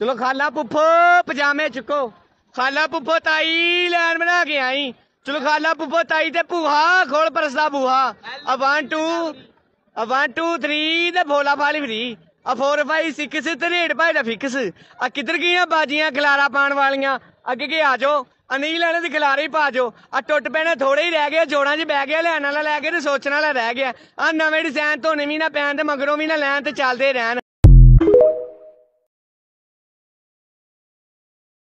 ਚਲੋ ਖਾਲਾ ਪੁੱਫੋ ਪਜਾਮੇ ਚੁੱਕੋ ਖਾਲਾ ਪੁੱਫੋ ਤਾਈ ਲੈਣ ਬਣਾ ਕੇ ਆਈ ਚਲੋ ਖਾਲਾ ਪੁੱਫੋ ਤਾਈ ਤੇ ਭੂਹਾ ਖੋਲ ਪਰਸਦਾ ਭੂਹਾ ਆ 1 2 ਆ 1 2 3 ਤੇ ਭੋਲਾ ਭਾਲੀ ਫਰੀ ਆ 4 5 6 ਤੇ ਰੇਡ ਭਾਈ ਦਾ ਫਿਕਸ ਆ ਕਿੱਧਰ ਗਈਆਂ ਬਾਜੀਆਂ ਖਲਾਰਾ ਪਾਣ ਵਾਲੀਆਂ ਅੱਗੇ ਕੇ ਆ ਜਾਓ ਅਨੀਲ ਇਹਨਾਂ ਦੇ ਖਿਲਾਰੇ ਪਾ ਜੋ ਆ ਟੁੱਟ ਪੈਣੇ ਥੋੜੇ ਹੀ ਰਹਿ ਗਏ ਜੋੜਾਂ 'ਚ ਬਹਿ ਗਿਆ ਲੈਣ ਵਾਲਾ ਲੈ ਕੇ ਤੇ ਸੋਚਣ ਵਾਲਾ ਰਹਿ ਗਿਆ ਆ ਨਵੇਂ ਡਿਜ਼ਾਈਨ ਤੋਂ ਨਵੀਂ ਨਾ ਪੈਣ ਤੇ ਮਗਰੋਂ ਵੀ ਨਾ ਲੈਣ ਤੇ ਚੱਲਦੇ ਰਹਿਣ